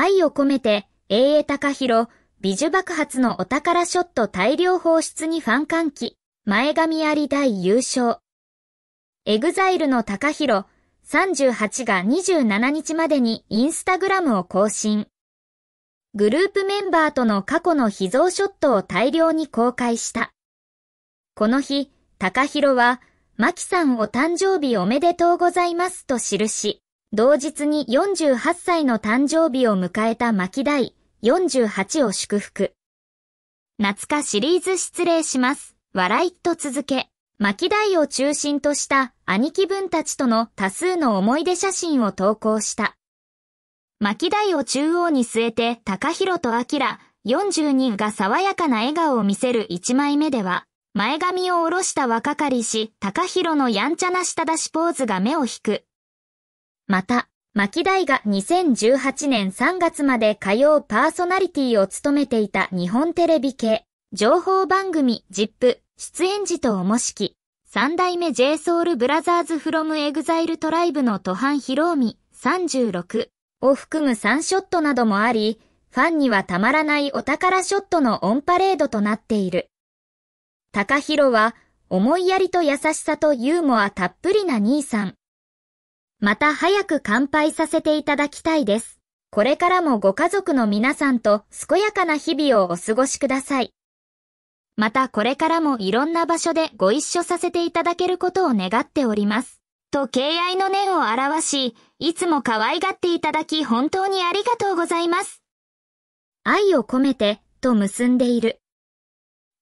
愛を込めて、英栄高弘、美女爆発のお宝ショット大量放出にファン喚起、前髪あり大優勝。エグザイルの高弘、38が27日までにインスタグラムを更新。グループメンバーとの過去の秘蔵ショットを大量に公開した。この日、高弘は、マキさんお誕生日おめでとうございますと記し、同日に48歳の誕生日を迎えた牧大48を祝福。夏かシリーズ失礼します。笑いと続け、牧大を中心とした兄貴分たちとの多数の思い出写真を投稿した。牧大を中央に据えて高弘と明42が爽やかな笑顔を見せる1枚目では、前髪を下ろした若かりし、高弘のやんちゃな下出しポーズが目を引く。また、牧大が2018年3月まで火曜パーソナリティを務めていた日本テレビ系、情報番組ジップ、出演時とおもしき、三代目 j ソウルブラザーズフロムエグザイルトライブ e t r i のヒロミ36を含む3ショットなどもあり、ファンにはたまらないお宝ショットのオンパレードとなっている。高弘は、思いやりと優しさとユーモアたっぷりな兄さん。また早く乾杯させていただきたいです。これからもご家族の皆さんと健やかな日々をお過ごしください。またこれからもいろんな場所でご一緒させていただけることを願っております。と敬愛の念を表し、いつも可愛がっていただき本当にありがとうございます。愛を込めてと結んでいる。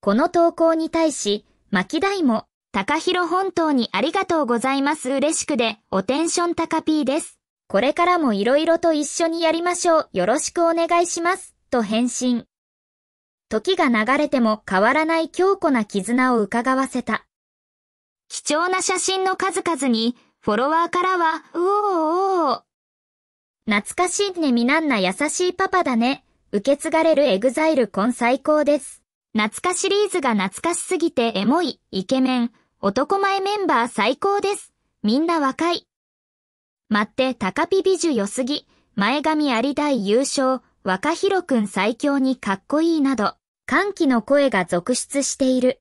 この投稿に対し、巻き台も、高広本当にありがとうございます嬉しくで、おテンション高 P です。これからも色々と一緒にやりましょう。よろしくお願いします。と返信。時が流れても変わらない強固な絆を伺わせた。貴重な写真の数々に、フォロワーからは、うおーおー。懐かしいねみなんな優しいパパだね。受け継がれるエグザイルコ最高です。懐かシリーズが懐かしすぎてエモい、イケメン、男前メンバー最高です。みんな若い。待って、高ピ美女良すぎ。前髪ありたい優勝。若広くん最強にかっこいいなど、歓喜の声が続出している。